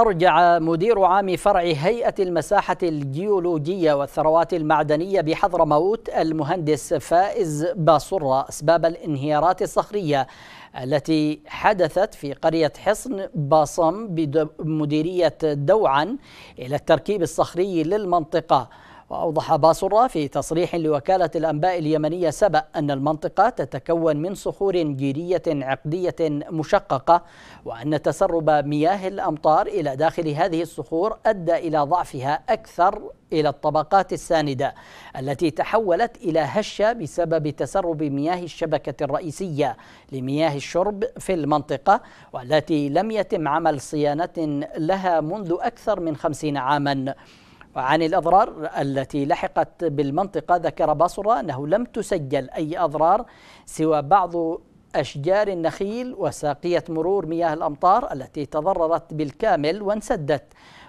أرجع مدير عام فرع هيئة المساحة الجيولوجية والثروات المعدنية بحضرموت المهندس فائز باصرة أسباب الانهيارات الصخرية التي حدثت في قرية حصن باصم بمديرية دوعا إلى التركيب الصخري للمنطقة وأوضح باصرة في تصريح لوكالة الأنباء اليمنية سبأ أن المنطقة تتكون من صخور جيرية عقدية مشققة وأن تسرب مياه الأمطار إلى داخل هذه الصخور أدى إلى ضعفها أكثر إلى الطبقات الساندة التي تحولت إلى هشة بسبب تسرب مياه الشبكة الرئيسية لمياه الشرب في المنطقة والتي لم يتم عمل صيانة لها منذ أكثر من خمسين عاماً وعن الأضرار التي لحقت بالمنطقة ذكر باصرة أنه لم تسجل أي أضرار سوى بعض أشجار النخيل وساقية مرور مياه الأمطار التي تضررت بالكامل وانسدت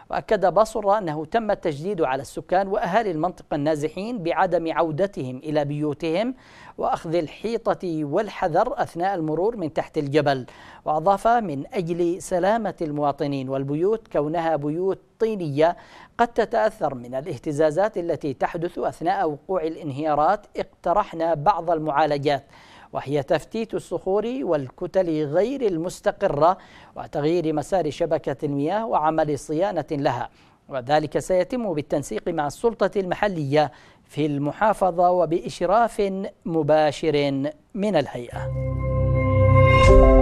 وأكد باصرة أنه تم التجديد على السكان وأهالي المنطقة النازحين بعدم عودتهم إلى بيوتهم وأخذ الحيطة والحذر أثناء المرور من تحت الجبل وأضاف من أجل سلامة المواطنين والبيوت كونها بيوت طينية قد تتأثر من الاهتزازات التي تحدث أثناء وقوع الانهيارات اقترحنا بعض المعالجات وهي تفتيت الصخور والكتل غير المستقرة وتغيير مسار شبكة المياه وعمل صيانة لها وذلك سيتم بالتنسيق مع السلطة المحلية في المحافظة وبإشراف مباشر من الهيئة.